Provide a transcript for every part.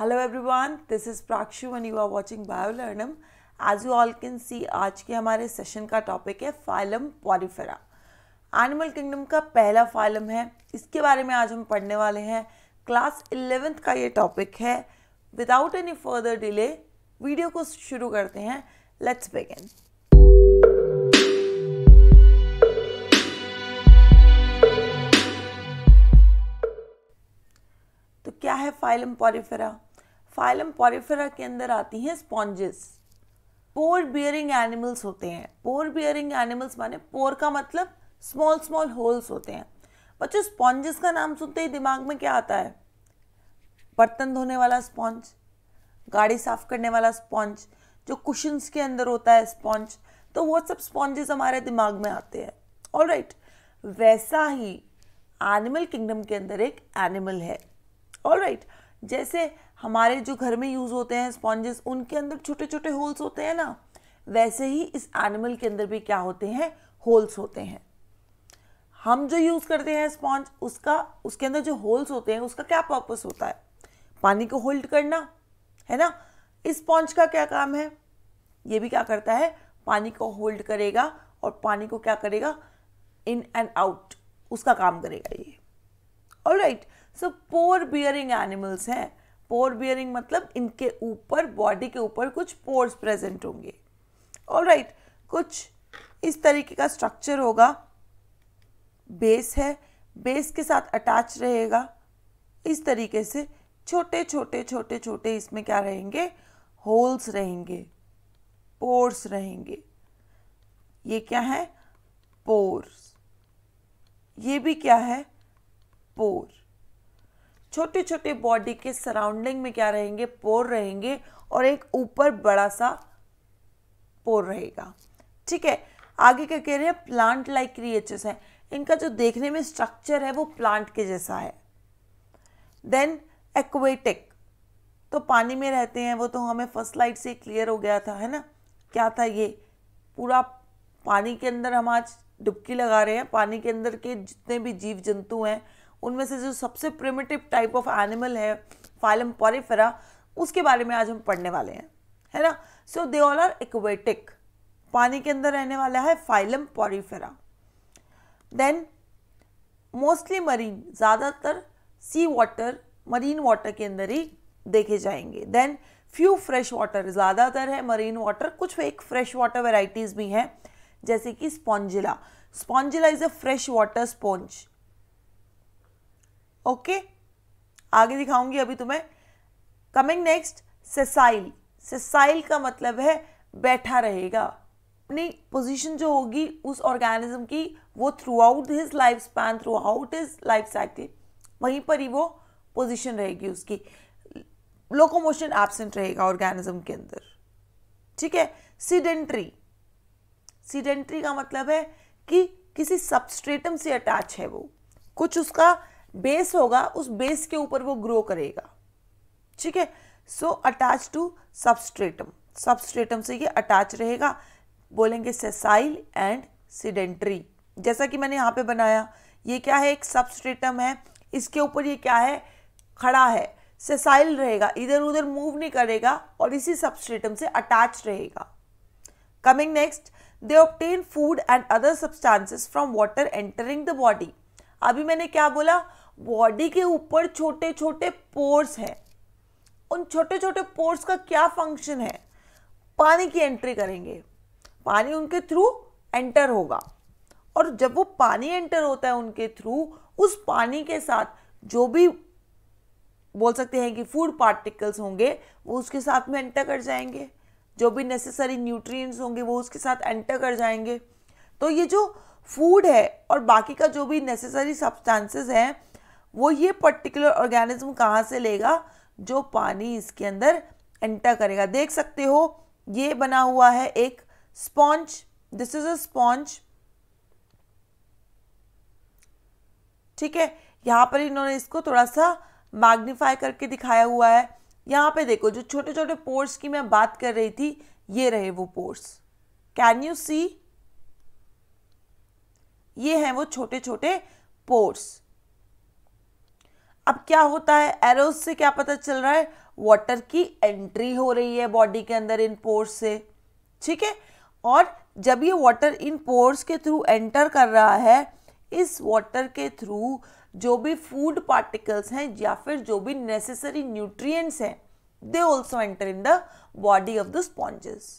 Hello everyone this is Prakshu and you are watching Biolearnum as you all can see आज के हमारे session का topic है phylum Porifera animal kingdom का पहला फाइलम है इसके बारे में आज हम पढ़ने वाले हैं क्लास इलेवेंथ का ये टॉपिक है without any further delay video को शुरू करते हैं लेट्स बिगिन तो क्या है फाइलम पॉरीफेरा फाइलम पॉरीफेरा के अंदर आती हैं स्पॉन्जेस पोर बियरिंग एनिमल्स होते हैं पोर बियरिंग एनिमल्स माने पोर का मतलब स्मॉल स्मॉल होल्स होते हैं बच्चों स्पॉन्जेस का नाम सुनते ही दिमाग में क्या आता है बर्तन धोने वाला स्पॉन्ज गाड़ी साफ करने वाला स्पॉन्ज जो कुशंस के अंदर होता है स्पॉन्ज तो वो सब स्पॉन्जेस हमारे दिमाग में आते हैं ऑल राइट वैसा ही एनिमल किंगडम के अंदर एक एनिमल है ऑल राइट right. जैसे हमारे जो घर में यूज़ होते हैं स्पॉन्जेस उनके अंदर छोटे छोटे होल्स होते हैं ना वैसे ही इस एनिमल के अंदर भी क्या होते हैं होल्स होते हैं हम जो यूज़ करते हैं स्पॉन्ज उसका उसके अंदर जो होल्स होते हैं उसका क्या पर्पस होता है पानी को होल्ड करना है ना इस स्पॉन्ज का क्या काम है ये भी क्या करता है पानी को होल्ड करेगा और पानी को क्या करेगा इन एंड आउट उसका काम करेगा ये all right so pore bearing animals हैं पोर बियरिंग मतलब इनके ऊपर बॉडी के ऊपर कुछ पोर्स प्रेजेंट होंगे और राइट कुछ इस तरीके का स्ट्रक्चर होगा बेस है बेस के साथ अटैच रहेगा इस तरीके से छोटे छोटे छोटे छोटे इसमें क्या रहेंगे होल्स रहेंगे पोर्स रहेंगे ये क्या है पोर्स ये भी क्या है पोर छोटे छोटे बॉडी के सराउंडिंग में क्या रहेंगे पोर रहेंगे और एक ऊपर बड़ा सा पोर रहेगा ठीक है आगे क्या कह रहे हैं प्लांट लाइक क्रिएचर्स हैं इनका जो देखने में स्ट्रक्चर है वो प्लांट के जैसा है देन एक्वेटिक तो पानी में रहते हैं वो तो हमें फर्स्ट लाइट से क्लियर हो गया था है ना क्या था ये पूरा पानी के अंदर हम आज डुबकी लगा रहे हैं पानी के अंदर के जितने भी जीव जंतु हैं उनमें से जो सबसे प्रिमेटिव टाइप ऑफ एनिमल है फाइलम पॉरीफेरा उसके बारे में आज हम पढ़ने वाले हैं है ना so they all are aquatic पानी के अंदर रहने वाला है phylum Porifera then mostly marine ज़्यादातर सी वाटर मरीन वाटर के अंदर ही देखे जाएंगे देन फ्यू फ्रेश वाटर ज़्यादातर है मरीन वाटर कुछ एक फ्रेश वाटर वेराइटीज़ भी हैं जैसे कि Spongilla Spongilla is a fresh water sponge okay आगे दिखाऊंगी अभी तुम्हें कमिंग नेक्स्ट सेसाइल सेसाइल का मतलब है बैठा रहेगा अपनी पोजीशन जो होगी उस ऑर्गेनिज्म की वो throughout his life span throughout his life cycle वहीं पर ही वो पोजीशन रहेगी उसकी लोकोमोशन एबसेंट रहेगा ऑर्गेनिज्म के अंदर ठीक है सीडेंट्री सीडेंट्री का मतलब है कि किसी सबस्ट्रेटम से अटैच है वो कुछ उसका बेस होगा उस बेस के ऊपर वो ग्रो करेगा ठीक है so attach to substratum substratum से ये अटैच रहेगा बोलेंगे सेसाइल एंड सीडेंट्री जैसा कि मैंने यहाँ पे बनाया ये क्या है एक सबस्ट्रेटम है इसके ऊपर ये क्या है खड़ा है सेसाइल रहेगा इधर उधर मूव नहीं करेगा और इसी सबस्ट्रेटम से अटैच रहेगा coming next they obtain food and other substances from water entering the body अभी मैंने क्या बोला बॉडी के ऊपर छोटे छोटे पोर्स हैं उन छोटे छोटे पोर्स का क्या फंक्शन है पानी की एंट्री करेंगे पानी उनके थ्रू एंटर होगा और जब वो पानी एंटर होता है उनके थ्रू उस पानी के साथ जो भी बोल सकते हैं कि फूड पार्टिकल्स होंगे वो उसके साथ में एंटर कर जाएंगे जो भी नेसेसरी न्यूट्रिएंट्स होंगे वो उसके साथ एंटर कर जाएंगे तो ये जो फूड है और बाकी का जो भी नेसेसरी सब्सटेंसेस हैं वो ये पर्टिकुलर ऑर्गेनिज्म कहाँ से लेगा जो पानी इसके अंदर एंटर करेगा देख सकते हो ये बना हुआ है एक sponge this is a sponge ठीक है यहाँ पर इन्होंने इसको थोड़ा सा मैग्नीफाई करके दिखाया हुआ है यहाँ पे देखो जो छोटे छोटे पोर्स की मैं बात कर रही थी ये रहे वो पोर्स कैन यू सी ये हैं वो छोटे छोटे पोर्स अब क्या होता है एरोज से क्या पता चल रहा है वाटर की एंट्री हो रही है बॉडी के अंदर इन पोर्स से ठीक है और जब ये वाटर इन पोर्स के थ्रू एंटर कर रहा है इस वाटर के थ्रू जो भी फूड पार्टिकल्स हैं या फिर जो भी नेसेसरी न्यूट्रिएंट्स हैं they also enter in the body of the sponges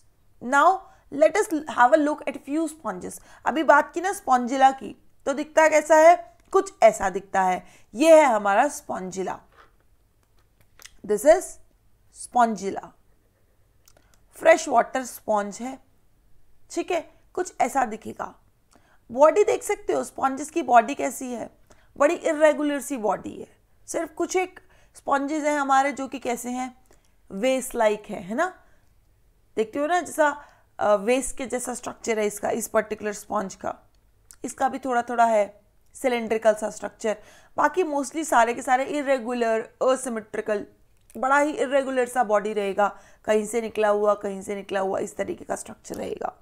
now let us have a look at few sponges अभी बात की ना स्पॉन्जिला की तो दिखता कैसा है कुछ ऐसा दिखता है ये है हमारा Spongilla this is Spongilla fresh water sponge है ठीक है कुछ ऐसा दिखेगा बॉडी देख सकते हो स्पॉन्जेस की बॉडी कैसी है बड़ी इरेगुलर सी बॉडी है सिर्फ कुछ एक स्पॉन्जेस हैं हमारे जो कि कैसे हैं वेस्ट लाइक है है ना देखते हो ना जैसा वेस्ट के जैसा स्ट्रक्चर है इसका इस पर्टिकुलर स्पॉन्ज का इसका भी थोड़ा थोड़ा है सिलेंड्रिकल सा स्ट्रक्चर बाकी मोस्टली सारे के सारे इरेगुलर असिमेट्रिकल बड़ा ही इरेगुलर सा बॉडी रहेगा कहीं से निकला हुआ कहीं से निकला हुआ इस तरीके का स्ट्रक्चर रहेगा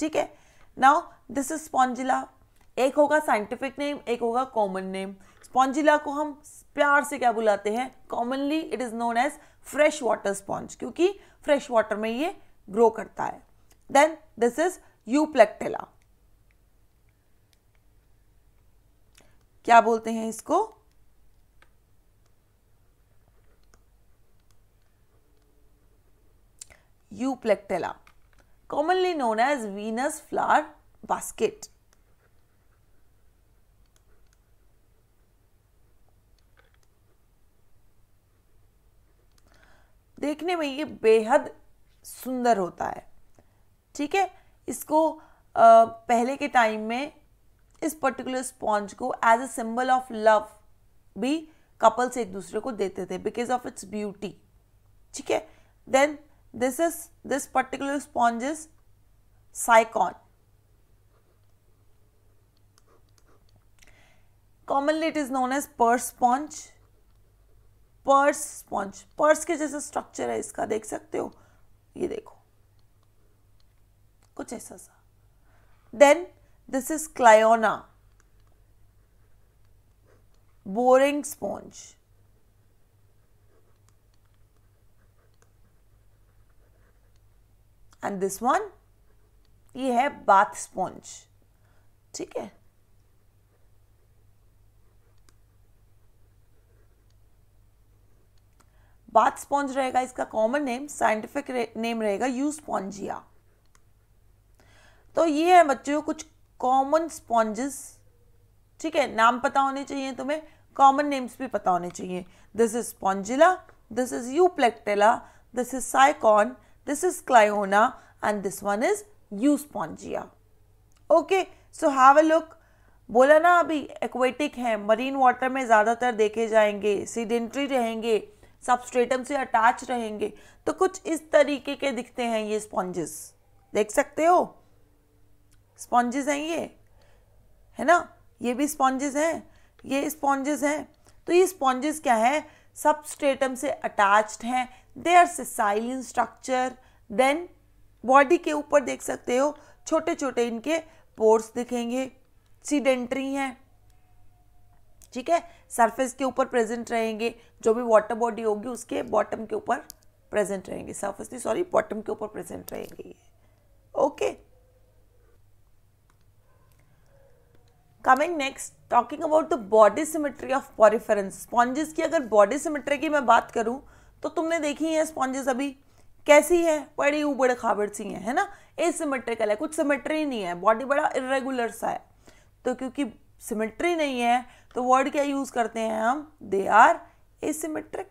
ठीक है नाउ दिस इज स्पॉन्जिला एक होगा साइंटिफिक नेम एक होगा कॉमन नेम स्पॉन्जिला को हम प्यार से क्या बुलाते हैं commonly it is known as fresh water sponge क्योंकि फ्रेश वाटर में ये ग्रो करता है देन दिस इज यूप्लेक्टेला क्या बोलते हैं इसको Euplectella commonly known as Venus flower basket देखने में ये बेहद सुंदर होता है ठीक है इसको आ, पहले के टाइम में इस पर्टिकुलर स्पॉन्ज को as a symbol of love भी कपल्स एक दूसरे को देते थे बिकॉज ऑफ इट्स ब्यूटी ठीक है then this is this particular sponge is Sycon commonly it is known as purse sponge purse sponge purse के जैसा स्ट्रक्चर है इसका देख सकते हो ये देखो कुछ ऐसा सा then This is cliona boring sponge. And this one ये है बाथ sponge ठीक है बाथ स्पॉन्ज रहेगा इसका कॉमन नेम साइंटिफिक नेम रहेगा यू स्पॉन्जिया तो ये है बच्चों कुछ कॉमन स्पॉन्जेस ठीक है नाम पता होने चाहिए तुम्हें कॉमन नेम्स भी पता होने चाहिए this is Spongilla this is Euplectella this is Sycon this is Cliona and this one is Euspongia okay so have a look बोला ना अभी एक्वेटिक है मरीन वाटर में ज़्यादातर देखे जाएंगे सीडेंट्री रहेंगे सबस्ट्रेटम से अटैच रहेंगे तो कुछ इस तरीके के दिखते हैं ये स्पॉन्जेस देख सकते हो स्पॉन्जेस हैं ये है ना ये भी स्पॉन्जेस हैं ये स्पॉन्जेस हैं तो ये स्पॉन्जेस क्या है सब स्टेटम से अटैच्ड हैं they are sessile in structure then body के ऊपर देख सकते हो छोटे छोटे इनके पोर्स दिखेंगे सीडेंट्री हैं ठीक है सरफेस के ऊपर प्रेजेंट रहेंगे जो भी वाटर बॉडी होगी उसके बॉटम के ऊपर प्रेजेंट रहेंगे सरफेस नहीं सॉरी बॉटम के ऊपर प्रेजेंट रहेंगे ये okay okay. Coming next talking about the body symmetry of Poriferans sponges की अगर बॉडी सिमेट्री की मैं बात करूँ तो तुमने देखी है स्पॉन्जेस अभी कैसी है बड़ी उबड़ खाबड़ सी है, है ना ए सिमेट्रिकल है कुछ सिमेट्री नहीं है बॉडी बड़ा इरेगुलर सा है तो क्योंकि सिमेट्री नहीं है तो वर्ड क्या यूज़ करते हैं हम they are asymmetric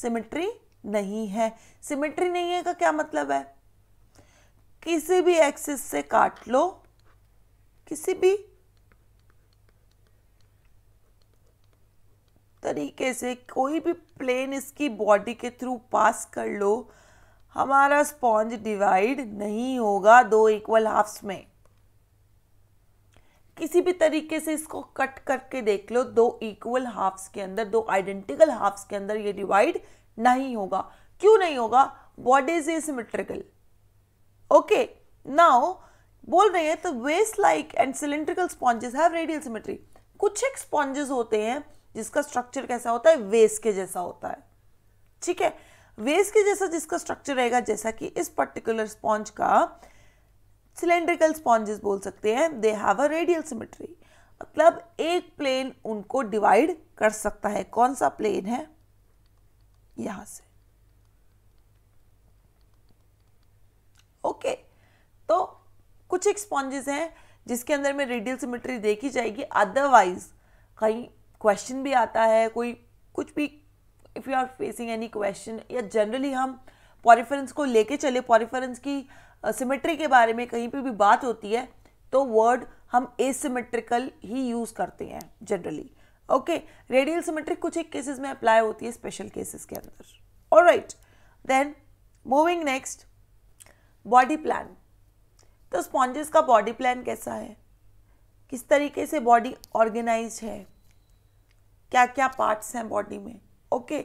symmetry नहीं है सिमेट्री नहीं है का क्या मतलब है किसी भी एक्सिस से काट लो किसी भी तरीके से कोई भी प्लेन इसकी बॉडी के थ्रू पास कर लो हमारा स्पॉन्ज डिवाइड नहीं होगा दो इक्वल हाफ्स में किसी भी तरीके से इसको कट करके देख लो दो इक्वल हाफ्स के अंदर दो आइडेंटिकल हाफ्स के अंदर ये डिवाइड नहीं होगा क्यों नहीं होगा what is asymmetrical okay now बोल रहे हैं तो vase like and cylindrical sponges have radial symmetry कुछ एक स्पॉन्जेस होते हैं जिसका स्ट्रक्चर कैसा होता है वेस के जैसा होता है ठीक है वेस के जैसा जिसका स्ट्रक्चर रहेगा जैसा कि इस पर्टिकुलर स्पॉन्ज का सिलेंड्रिकल स्पॉन्जेस बोल सकते हैं they have a radial symmetry मतलब एक प्लेन उनको डिवाइड कर सकता है कौन सा प्लेन है यहां से ओके okay, तो कुछ एक स्पॉन्जेस हैं जिसके अंदर में रेडियल सिमेट्री देखी जाएगी अदरवाइज कहीं क्वेश्चन भी आता है कोई कुछ भी if you are facing any question या जनरली हम पॉरिफरेंस को लेके चले पॉरिफरेंस की सिमेट्री के बारे में कहीं पे भी बात होती है तो वर्ड हम एसिमेट्रिकल ही यूज़ करते हैं जनरली ओके रेडियल सिमेट्रिक कुछ एक केसेस में अप्लाई होती है स्पेशल केसेस के अंदर और right then moving next body plan तो स्पॉन्जेस का बॉडी प्लान कैसा है किस तरीके से बॉडी ऑर्गेनाइज है क्या क्या पार्ट्स हैं बॉडी में ओके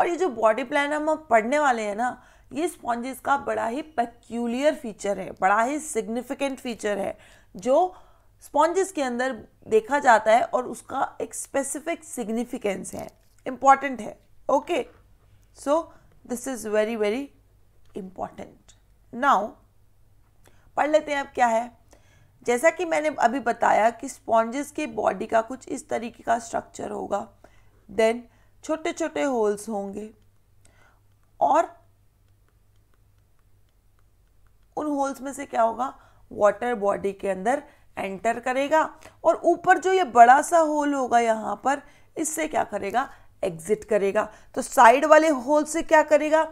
और ये जो बॉडी प्लान हम पढ़ने वाले हैं ना ये स्पॉन्जेस का बड़ा ही पेक्यूलियर फीचर है बड़ा ही सिग्निफिकेंट फीचर है जो स्पॉन्जेस के अंदर देखा जाता है और उसका एक स्पेसिफिक सिग्निफिकेंस है इम्पॉर्टेंट है okay so this is very very important now पढ़ लेते हैं अब क्या है जैसा कि मैंने अभी बताया कि स्पॉन्जेस के बॉडी का कुछ इस तरीके का स्ट्रक्चर होगा देन छोटे छोटे होल्स होंगे और उन होल्स में से क्या होगा वाटर बॉडी के अंदर एंटर करेगा और ऊपर जो ये बड़ा सा होल होगा यहाँ पर इससे क्या करेगा एग्जिट करेगा तो साइड वाले होल से क्या करेगा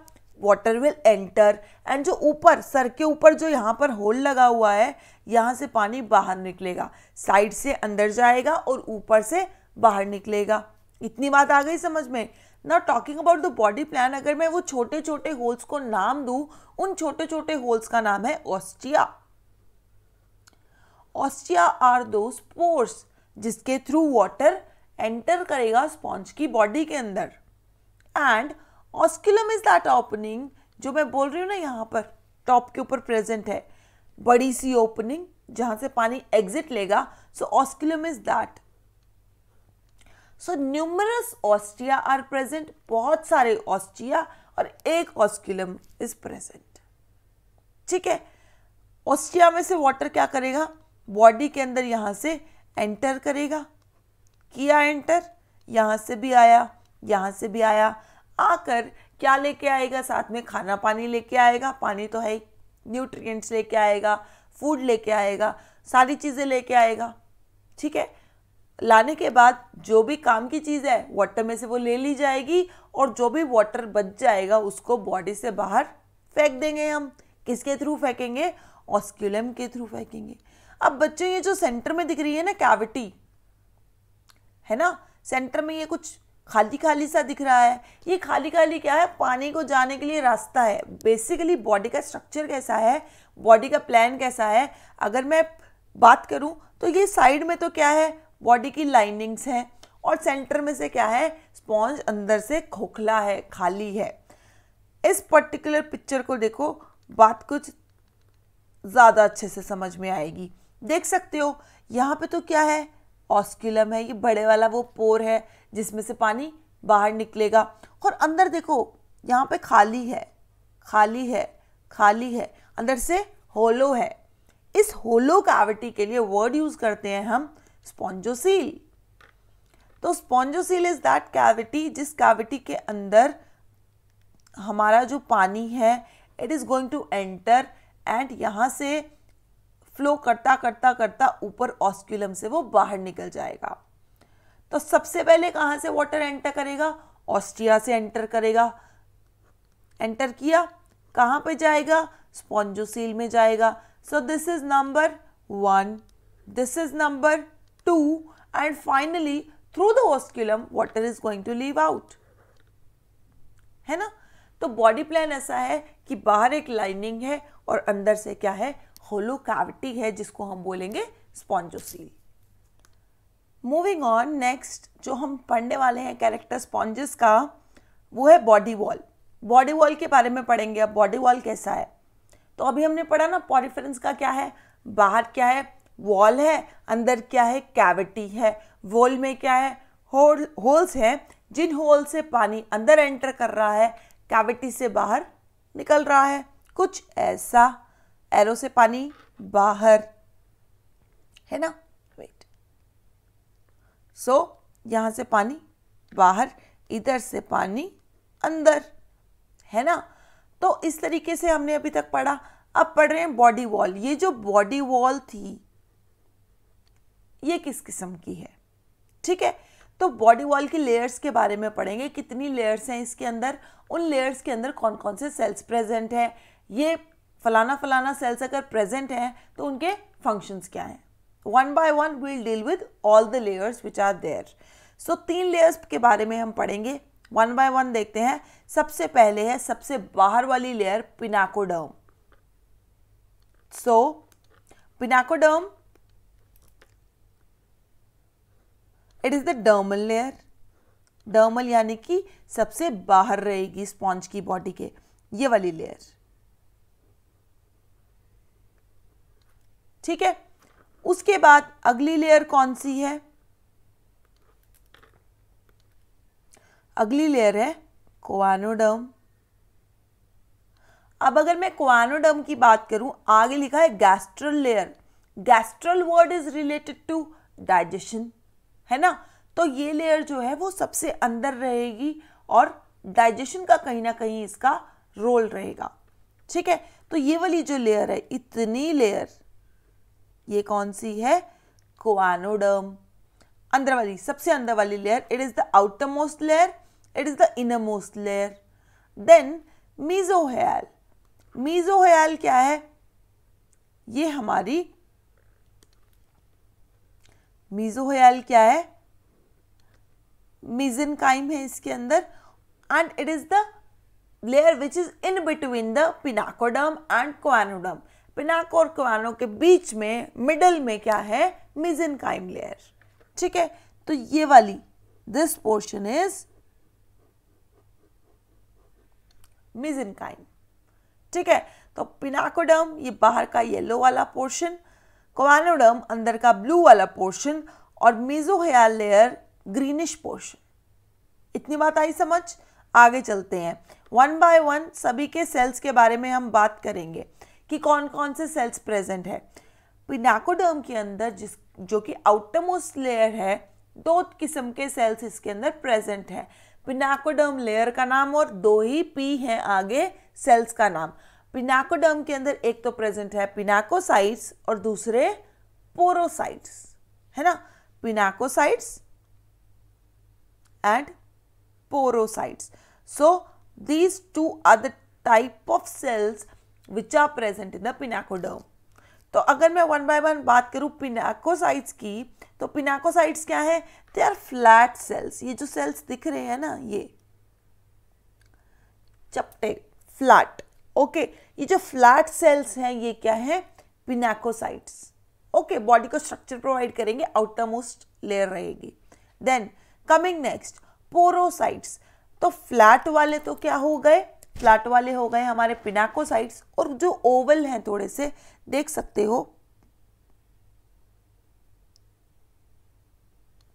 वाटर विल एंटर एंड जो ऊपर सर के ऊपर जो यहाँ पर होल लगा हुआ है यहाँ से पानी बाहर निकलेगा साइड से अंदर जाएगा और ऊपर से बाहर निकलेगा इतनी बात आ गई समझ में ना talking about the body plan अगर मैं वो छोटे छोटे होल्स को नाम दूँ उन छोटे छोटे होल्स का नाम है ostia ostia are those pores जिसके थ्रू वाटर एंटर करेगा स्पॉन्ज की बॉडी के अंदर and osculum is that opening जो मैं बोल रही हूँ ना यहाँ पर टॉप के ऊपर प्रेजेंट है बड़ी सी ओपनिंग जहां से पानी एग्जिट लेगा so osculum is that so numerous ostia are present बहुत सारे ऑस्टिया और एक ऑस्कुलम इज प्रेजेंट ठीक है ऑस्टिया में से वाटर क्या करेगा बॉडी के अंदर यहां से एंटर करेगा किया एंटर यहां से भी आया यहां से भी आया आकर क्या लेके आएगा साथ में खाना पानी लेके आएगा पानी तो है ही न्यूट्रिएंट्स लेके आएगा फूड लेके आएगा सारी चीज़ें लेके आएगा ठीक है लाने के बाद जो भी काम की चीज़ है वाटर में से वो ले ली जाएगी और जो भी वाटर बच जाएगा उसको बॉडी से बाहर फेंक देंगे हम किसके थ्रू फेंकेंगे ऑस्क्यूलम के थ्रू फेंकेंगे अब बच्चों ये जो सेंटर में दिख रही है ना कैविटी है ना सेंटर में ये कुछ खाली खाली सा दिख रहा है ये खाली खाली क्या है पानी को जाने के लिए रास्ता है बेसिकली बॉडी का स्ट्रक्चर कैसा है बॉडी का प्लान कैसा है अगर मैं बात करूं तो ये साइड में तो क्या है बॉडी की लाइनिंग्स हैं और सेंटर में से क्या है स्पॉन्ज अंदर से खोखला है खाली है इस पर्टिकुलर पिक्चर को देखो बात कुछ ज़्यादा अच्छे से समझ में आएगी देख सकते हो यहाँ पे तो क्या है ऑस्क्यूलम है ये बड़े वाला वो पोर है जिसमें से पानी बाहर निकलेगा और अंदर देखो यहाँ पे खाली है खाली है खाली है अंदर से होलो है इस होलो कैविटी के लिए वर्ड यूज करते हैं हम स्पॉन्जोसील तो स्पॉन्जोसील इज दैट कैविटी जिस कैविटी के अंदर हमारा जो पानी है it is going to enter and यहाँ से फ्लो करता करता करता ऊपर ऑस्क्यूलम से वो बाहर निकल जाएगा तो सबसे पहले कहाँ से वाटर एंटर करेगा ऑस्ट्रिया से एंटर करेगा एंटर किया कहाँ पे जाएगा स्पॉन्जोसील में जाएगा so this is number one this is number two and finally through the osculum water is going to leave out है ना तो बॉडी प्लान ऐसा है कि बाहर एक लाइनिंग है और अंदर से क्या है होलो कैविटी है जिसको हम बोलेंगे स्पॉन्जोसील मूविंग ऑन नेक्स्ट जो हम पढ़ने वाले हैं कैरेक्टर स्पॉन्जेस का वो है बॉडी वॉल बॉडी वॉल के बारे में पढ़ेंगे अब बॉडी वॉल कैसा है तो अभी हमने पढ़ा ना पॉरिफरेंस का क्या है बाहर क्या है वॉल है अंदर क्या है कैविटी है वॉल में क्या है होल होल्स हैं जिन होल से पानी अंदर एंटर कर रहा है कैविटी से बाहर निकल रहा है कुछ ऐसा एरो से पानी बाहर है ना सो so, यहाँ से पानी बाहर इधर से पानी अंदर है ना तो इस तरीके से हमने अभी तक पढ़ा अब पढ़ रहे हैं बॉडी वॉल ये जो बॉडी वॉल थी ये किस किस्म की है ठीक है तो बॉडी वॉल की लेयर्स के बारे में पढ़ेंगे कितनी लेयर्स हैं इसके अंदर उन लेयर्स के अंदर कौन कौन से सेल्स प्रेजेंट हैं ये फलाना फलाना सेल्स अगर प्रेजेंट हैं तो उनके फंक्शंस क्या हैं one by one we'll deal with all the layers which are there so तीन लेयर्स के बारे में हम पढ़ेंगे वन बाय वन देखते हैं सबसे पहले है सबसे बाहर वाली layer pinacoderm so pinacoderm it is the dermal layer dermal यानी कि सबसे बाहर रहेगी स्पॉन्ज की बॉडी के ये वाली लेयर ठीक है उसके बाद अगली लेयर कौन सी है अगली लेयर है कोआनोडर्म अब अगर मैं क्वानोडम की बात करूं आगे लिखा है gastral layer gastral word is related to digestion है ना तो ये लेयर जो है वो सबसे अंदर रहेगी और डाइजेशन का कहीं ना कहीं इसका रोल रहेगा ठीक है तो ये वाली जो लेयर है इतनी लेयर ये कौन सी है कोआनोडर्म अंदर वाली सबसे अंदर वाली layer it is the outermost layer it is the innermost layer then mesohyl mesohyl क्या है ये हमारी मीजोहयाल क्या है मिजन काइम है इसके अंदर and it is the layer which is in between the pinacoderm and choanoderm पिनाक और क्वानो के बीच में मिडल में क्या है मिजिन काइम लेयर ठीक है तो ये वाली this portion is mesenchyme ठीक है तो पिनाकोडम ये बाहर का येलो वाला पोर्शन क्वानोडम अंदर का ब्लू वाला पोर्शन और मेजोहयाल लेयर ग्रीनिश पोर्शन इतनी बात आई समझ आगे चलते हैं वन बाय वन सभी के सेल्स के बारे में हम बात करेंगे कि कौन कौन से सेल्स प्रेजेंट है पिनाकोडर्म के अंदर जिस जो कि आउटमोस्ट लेयर है दो किस्म के सेल्स इसके अंदर प्रेजेंट है पिनाकोडर्म लेयर का नाम और दो ही पी हैं आगे सेल्स का नाम पिनाकोडर्म के अंदर एक तो प्रेजेंट है पिनाकोसाइट्स और दूसरे पोरोसाइट्स है ना pinacocytes and porocytes so these two other type of cells which are present in the pinacoderm तो अगर मैं वन बाय वन बात करूँ पिनाकोसाइट्स की तो पिनाकोसाइट्स क्या है दे आर फ्लैट सेल्स ये जो सेल्स दिख रहे हैं ना ये चपटे फ्लैट ओके ये जो फ्लैट सेल्स हैं ये क्या है पिनाकोसाइट्स ओके बॉडी को स्ट्रक्चर प्रोवाइड करेंगे आउटर मोस्ट लेयर रहेगी देन कमिंग नेक्स्ट पोरोसाइट्स तो फ्लैट वाले तो क्या हो गए फ्लैट वाले हो गए हमारे पिनाकोसाइट्स और जो ओवल हैं थोड़े से देख सकते हो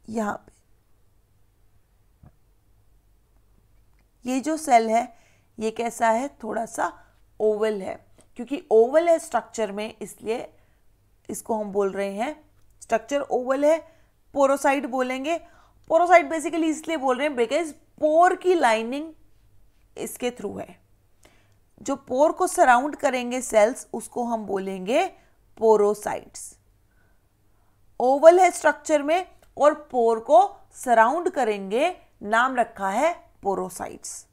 यहाँ पे ये जो सेल है ये कैसा है थोड़ा सा ओवल है क्योंकि ओवल है स्ट्रक्चर में इसलिए इसको हम बोल रहे हैं स्ट्रक्चर ओवल है पोरोसाइट बोलेंगे पोरोसाइट बेसिकली इसलिए बोल रहे हैं बिकॉज पोर की लाइनिंग इसके थ्रू है जो पोर को सराउंड करेंगे सेल्स उसको हम बोलेंगे पोरोसाइट्स ओवल है स्ट्रक्चर में और पोर को सराउंड करेंगे नाम रखा है porocytes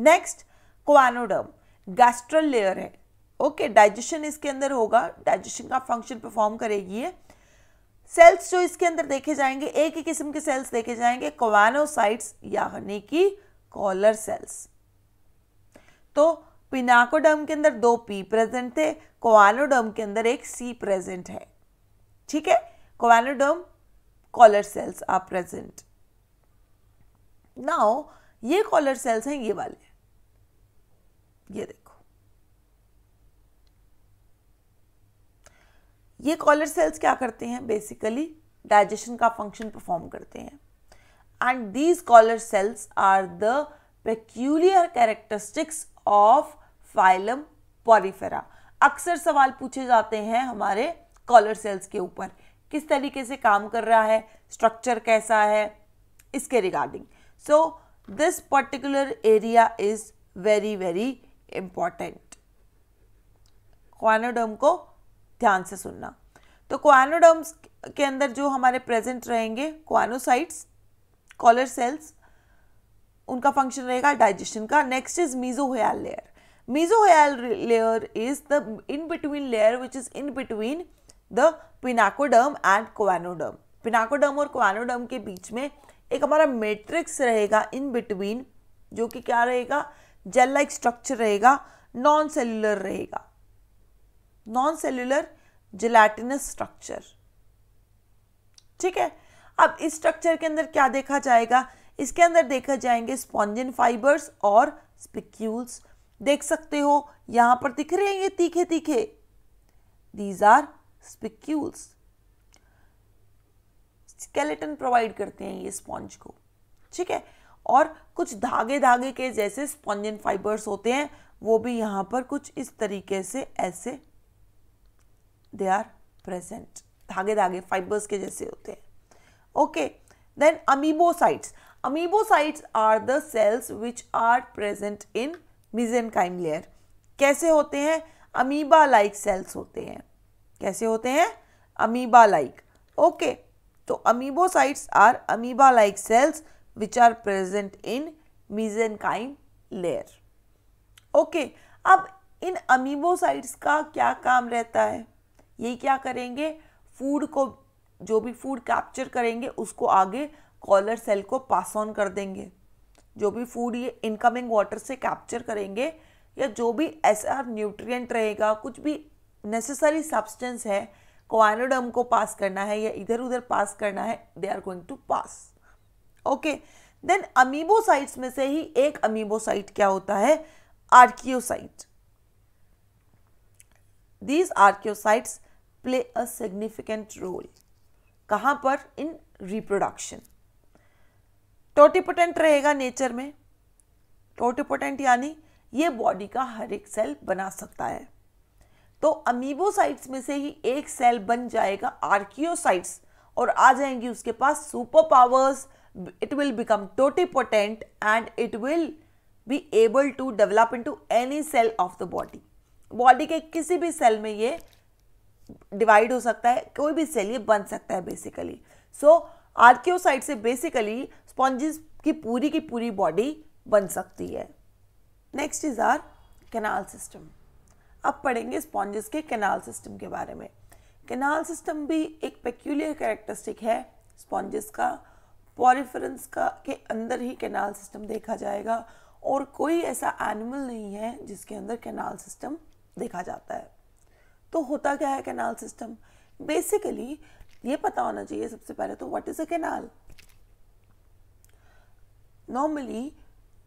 next choanoderm gastral layer है ओके डाइजेशन इसके अंदर होगा डाइजेशन का फंक्शन परफॉर्म करेगी ये सेल्स जो इसके अंदर देखे जाएंगे एक ही किस्म के सेल्स देखे जाएंगे क्वानोसाइट्स यानी कि कॉलर सेल्स तो पिनाकोडर्म के अंदर दो पी प्रेजेंट थे कोवालोडर्म के अंदर एक सी प्रेजेंट है ठीक है choanoderm collar cells are present now ये कॉलर सेल्स हैं ये वाले ये देखो ये कॉलर सेल्स क्या करते हैं बेसिकली डाइजेशन का फंक्शन परफॉर्म करते हैं and these collar cells are the peculiar characteristics of phylum porifera. अक्सर सवाल पूछे जाते हैं हमारे कॉलर सेल्स के ऊपर किस तरीके से काम कर रहा है स्ट्रक्चर कैसा है इसके regarding so this particular area is very very important choanoderm को ध्यान से सुनना तो क्वानोडम्स के अंदर जो हमारे प्रेजेंट रहेंगे क्वानोसाइट्स कॉलर सेल्स उनका फंक्शन रहेगा डाइजेशन का next is mesohyl layer mesohyl layer is the in between layer which is in between the pinacoderm and choanoderm pinacoderm और कोवानोडर्म के बीच में एक हमारा मैट्रिक्स रहेगा इन बिटवीन जो कि क्या रहेगा जेल लाइक स्ट्रक्चर रहेगा नॉन सेल्युलर रहेगा नॉन सेल्युलर जिलेटिनस स्ट्रक्चर ठीक है अब इस स्ट्रक्चर के अंदर क्या देखा जाएगा इसके अंदर देखा जाएंगे स्पॉन्जिन फाइबर्स और स्पिक्यूल्स देख सकते हो यहाँ पर दिख रहे हैं ये तीखे तीखे these are spicules skeleton provide करते हैं ये स्पॉन्ज को ठीक है और कुछ धागे धागे के जैसे स्पॉन्जन फाइबर्स होते हैं वो भी यहाँ पर कुछ इस तरीके से ऐसे दे आर प्रेजेंट धागे धागे फाइबर्स के जैसे होते हैं Okay, then amoebocytes. Amoebocytes are the cells which are present in mesenchyme layer. कैसे होते हैं अमीबा लाइक सेल्स होते हैं कैसे होते हैं अमीबा लाइक ओके तो amoebocytes are amoeba like cells which are present in mesenchyme layer okay अब इन अमीबोसाइट्स का क्या काम रहता है ये क्या करेंगे फूड को जो भी फूड कैप्चर करेंगे उसको आगे कॉलर सेल को पास ऑन कर देंगे जो भी फूड ये इनकमिंग वाटर से कैप्चर करेंगे या जो भी ऐसा न्यूट्रिएंट रहेगा कुछ भी नेसेसरी सब्सटेंस है क्वानोडम को पास करना है या इधर उधर पास करना है they are going to pass okay then amoebocytes में से ही एक अमीबोसाइट क्या होता है archaeocyte these archaeocytes play a significant role कहाँ पर इन रिप्रोडक्शन टोटिपोटेंट रहेगा नेचर में टोटिपोटेंट यानी ये बॉडी का हर एक सेल बना सकता है तो अमीबोसाइट्स में से ही एक सेल बन जाएगा आर्कियोसाइट्स और आ जाएंगी उसके पास super powers it will become totipotent and it will be able to develop into any cell of the body body के किसी भी सेल में ये डिवाइड हो सकता है कोई भी सेल ये बन सकता है बेसिकली सो आर्कियोसाइट से बेसिकली स्पॉन्जिस की पूरी की पूरी बॉडी बन सकती है next is are canal system अब पढ़ेंगे स्पॉन्जिस के कैनाल सिस्टम के बारे में कैनाल सिस्टम भी एक पेक्यूलियर कैरेक्टरिस्टिक है स्पॉन्जेस का पॉरिफरेंस का के अंदर ही कैनाल सिस्टम देखा जाएगा और कोई ऐसा एनिमल नहीं है जिसके अंदर कैनाल सिस्टम देखा जाता है तो होता क्या है कैनाल सिस्टम बेसिकली ये पता होना चाहिए सबसे पहले तो what is a canal normally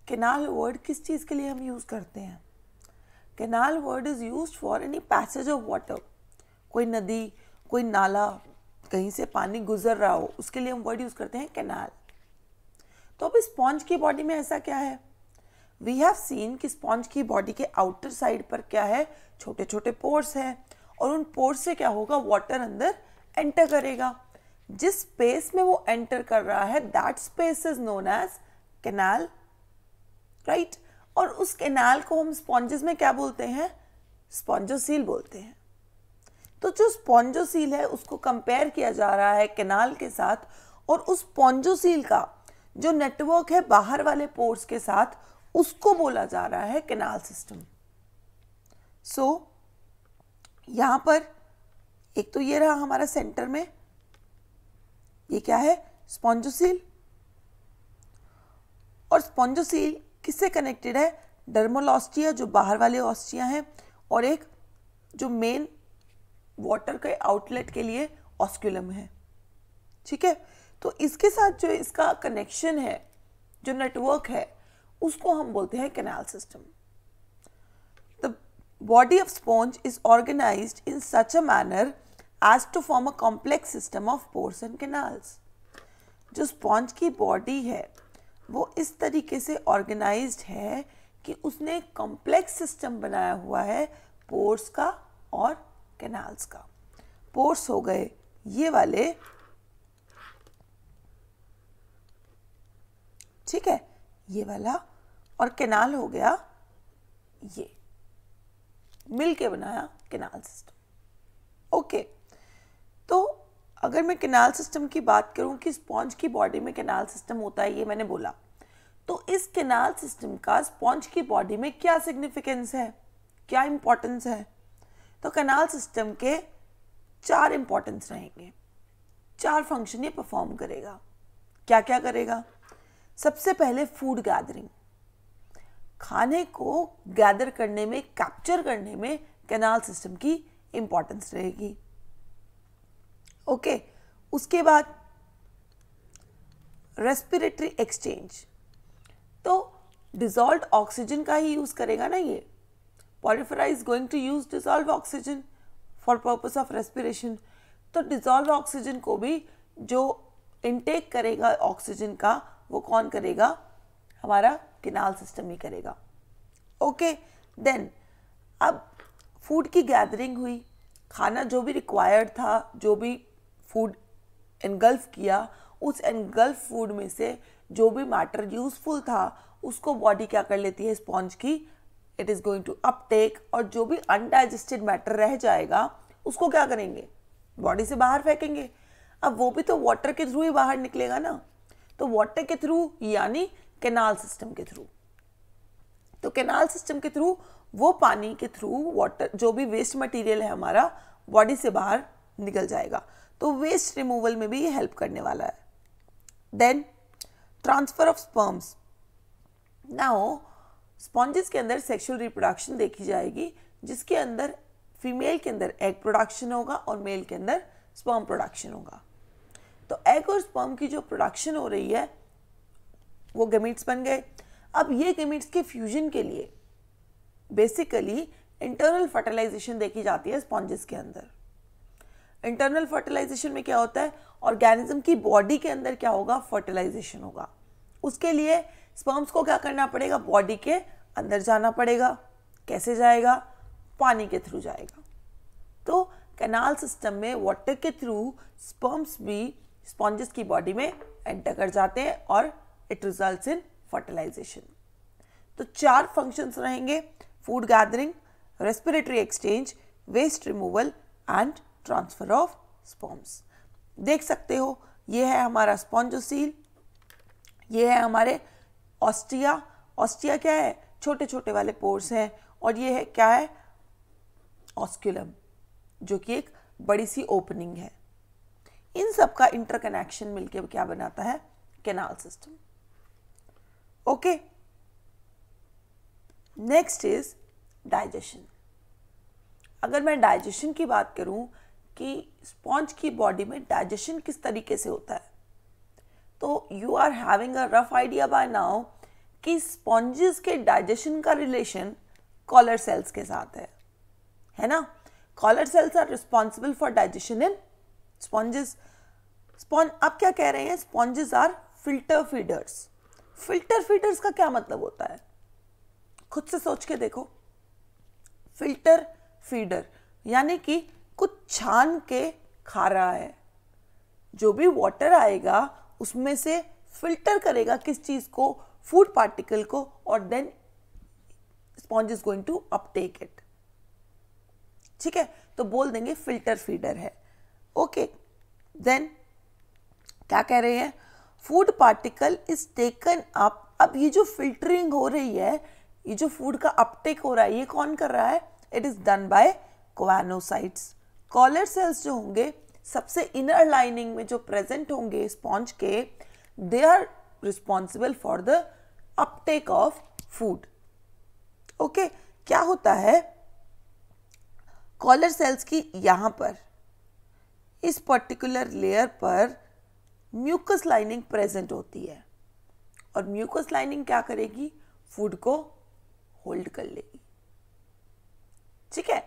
canal word किस चीज़ के लिए हम यूज़ करते हैं canal word is use for any passage of water कोई नदी कोई नाला कहीं से पानी गुजर रहा हो उसके लिए हम वर्ड यूज़ करते हैं कैनाल तो अब स्पॉन्ज की बॉडी में ऐसा क्या है वी हैव सीन कि स्पॉन्ज की बॉडी के आउटर साइड पर क्या है छोटे छोटे पोर्स हैं और उन पोर्ट से क्या होगा वाटर अंदर एंटर करेगा जिस स्पेस में वो एंटर कर रहा है that space is known as canal right और उस कैनाल को हम स्पॉन्जेस में क्या बोलते हैं स्पॉन्जोसील बोलते हैं तो जो स्पॉन्जोसील है उसको कंपेयर किया जा रहा है कैनाल के साथ और उस स्पॉन्जोसील का जो नेटवर्क है बाहर वाले पोर्ट्स के साथ उसको बोला जा रहा है कैनाल सिस्टम सो so, यहाँ पर एक तो ये रहा हमारा सेंटर में ये क्या है स्पॉन्जोसील और स्पॉन्जोसील किससे कनेक्टेड है डर्मल ऑस्टिया जो बाहर वाले ऑस्टिया हैं और एक जो मेन वाटर के आउटलेट के लिए ऑस्क्यूलम है ठीक है तो इसके साथ जो इसका कनेक्शन है जो नेटवर्क है उसको हम बोलते हैं canal system body of sponge is organized in such a manner as to form a complex system of pores and canals. जो स्पॉन्ज की बॉडी है वो इस तरीके से ऑर्गेनाइज है कि उसने कॉम्प्लेक्स सिस्टम बनाया हुआ है पोर्स का और कैनाल्स का पोर्स हो गए ये वाले ठीक है ये वाला और कैनाल हो गया ये मिलके बनाया केनाल सिस्टम ओके तो अगर मैं केनाल सिस्टम की बात करूं कि स्पॉन्ज की बॉडी में केनाल सिस्टम होता है ये मैंने बोला तो इस केनाल सिस्टम का स्पॉन्ज की बॉडी में क्या सिग्निफिकेंस है क्या इम्पोर्टेंस है तो केनाल सिस्टम के चार इम्पोर्टेंस रहेंगे चार फंक्शन ये परफॉर्म करेगा क्या क्या करेगा सबसे पहले फूड गैदरिंग खाने को गैदर करने में कैप्चर करने में कैनाल सिस्टम की इम्पॉर्टेंस रहेगी ओके okay, उसके बाद रेस्पिरेटरी एक्सचेंज तो डिजॉल्व ऑक्सीजन का ही यूज़ करेगा ना ये Porifera is going to use dissolve oxygen for purpose of respiration तो डिजॉल्व ऑक्सीजन को भी जो इनटेक करेगा ऑक्सीजन का वो कौन करेगा हमारा किनाल सिस्टम ही करेगा ओके देन अब फूड की गैदरिंग हुई खाना जो भी रिक्वायर्ड था जो भी फूड एनगल्फ किया उस एनगल्फ फूड में से जो भी मैटर यूज़फुल था उसको बॉडी क्या कर लेती है स्पॉन्ज की it is going to uptake और जो भी अनडाइजेस्टेड मैटर रह जाएगा उसको क्या करेंगे बॉडी से बाहर फेंकेंगे अब वो भी तो वाटर के थ्रू ही बाहर निकलेगा ना तो वाटर के थ्रू यानी केनाल सिस्टम के थ्रू तो कैनाल सिस्टम के थ्रू वो पानी के थ्रू वाटर जो भी वेस्ट मटेरियल है हमारा बॉडी से बाहर निकल जाएगा तो वेस्ट रिमूवल में भी ये हेल्प करने वाला है देन ट्रांसफर ऑफ स्पर्म्स ना हो स्पॉन्जेस के अंदर सेक्सुअल रिप्रोडक्शन देखी जाएगी जिसके अंदर फीमेल के अंदर एग प्रोडक्शन होगा और मेल के अंदर स्पर्म प्रोडक्शन होगा तो एग और स्पर्म की जो प्रोडक्शन हो रही है वो गमीट्स बन गए अब ये गेमिट्स के फ्यूजन के लिए बेसिकली इंटरनल फर्टिलाइजेशन देखी जाती है स्पॉन्जेस के अंदर इंटरनल फर्टिलाइजेशन में क्या होता है ऑर्गेनिज्म की बॉडी के अंदर क्या होगा फर्टिलाइजेशन होगा उसके लिए स्पर्म्स को क्या करना पड़ेगा बॉडी के अंदर जाना पड़ेगा कैसे जाएगा पानी के थ्रू जाएगा तो कैनाल सिस्टम में वाटर के थ्रू स्पर्म्स भी स्पॉन्जेस की बॉडी में एंटर कर जाते हैं और इट रिजल्ट्स इन फर्टिलाइजेशन तो चार फंक्शंस रहेंगे food gathering respiratory exchange waste removal and transfer of sperms देख सकते हो ये है हमारा स्पॉन्जोसील ये है हमारे ऑस्टिया ऑस्टिया क्या है छोटे छोटे वाले पोर्स हैं और ये है क्या है ऑस्क्यूलम जो कि एक बड़ी सी ओपनिंग है इन सब का इंटरकनेक्शन मिलकर क्या बनाता है canal system okay next is digestion अगर मैं डाइजेशन की बात करूं कि स्पॉन्ज की बॉडी में डाइजेशन किस तरीके से होता है तो you are having a rough idea by now कि स्पॉन्जेस के डाइजेशन का रिलेशन कॉलर सेल्स के साथ है है ना collar cells are responsible for digestion in sponges sponge अब क्या कह रहे हैं sponges are filter feeders filter feeders का क्या मतलब होता है खुद से सोच के देखो फिल्टर फीडर यानी कि कुछ छान के खा रहा है जो भी वाटर आएगा उसमें से फिल्टर करेगा किस चीज़ को फूड पार्टिकल को और then sponge is going to uptake it ठीक है तो बोल देंगे फिल्टर फीडर है ओके okay. देन क्या कह रहे हैं food particle is taken up अब ये जो फिल्टरिंग हो रही है ये जो फूड का अपटेक हो रहा है ये कौन कर रहा है it is done by choanocytes collar cells जो होंगे सबसे इनर लाइनिंग में जो प्रेजेंट होंगे स्पॉन्ज के they are responsible for the uptake of food okay क्या होता है कॉलर सेल्स की यहाँ पर इस पर्टिकुलर लेयर पर म्यूकस लाइनिंग प्रेजेंट होती है और म्यूकस लाइनिंग क्या करेगी फूड को होल्ड कर लेगी ठीक है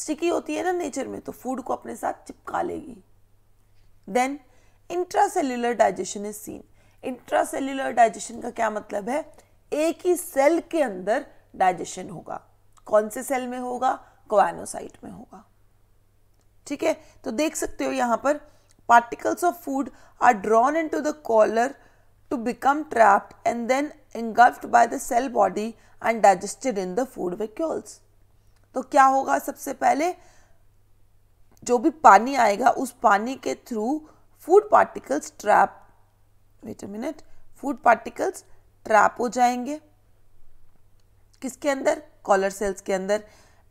स्टिकी होती है ना नेचर में तो फूड को अपने साथ चिपका लेगी then intracellular digestion is seen intracellular digestion का क्या मतलब है एक ही सेल के अंदर डाइजेशन होगा कौन से सेल में होगा क्वानोसाइट में होगा ठीक है तो देख सकते हो यहां पर particles of food are drawn into the collar to become trapped and then engulfed by the cell body and digested in the food vacuoles. तो क्या होगा सबसे पहले जो भी पानी आएगा उस पानी के through food particles trap wait a minute food particles trap हो जाएंगे किसके अंदर कॉलर सेल्स के अंदर